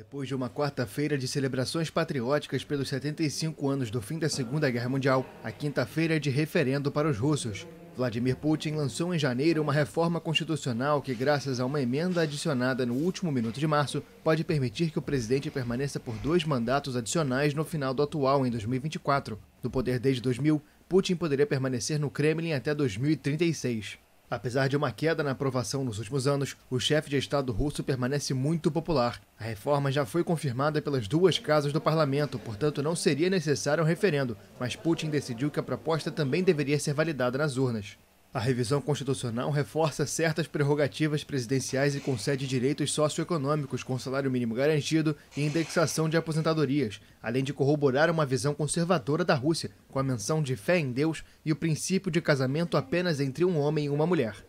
Depois de uma quarta-feira de celebrações patrióticas pelos 75 anos do fim da Segunda Guerra Mundial, a quinta-feira é de referendo para os russos. Vladimir Putin lançou em janeiro uma reforma constitucional que, graças a uma emenda adicionada no último minuto de março, pode permitir que o presidente permaneça por dois mandatos adicionais no final do atual, em 2024. No poder desde 2000, Putin poderia permanecer no Kremlin até 2036. Apesar de uma queda na aprovação nos últimos anos, o chefe de Estado russo permanece muito popular. A reforma já foi confirmada pelas duas casas do parlamento, portanto não seria necessário um referendo, mas Putin decidiu que a proposta também deveria ser validada nas urnas. A revisão constitucional reforça certas prerrogativas presidenciais e concede direitos socioeconômicos com salário mínimo garantido e indexação de aposentadorias, além de corroborar uma visão conservadora da Rússia, com a menção de fé em Deus e o princípio de casamento apenas entre um homem e uma mulher.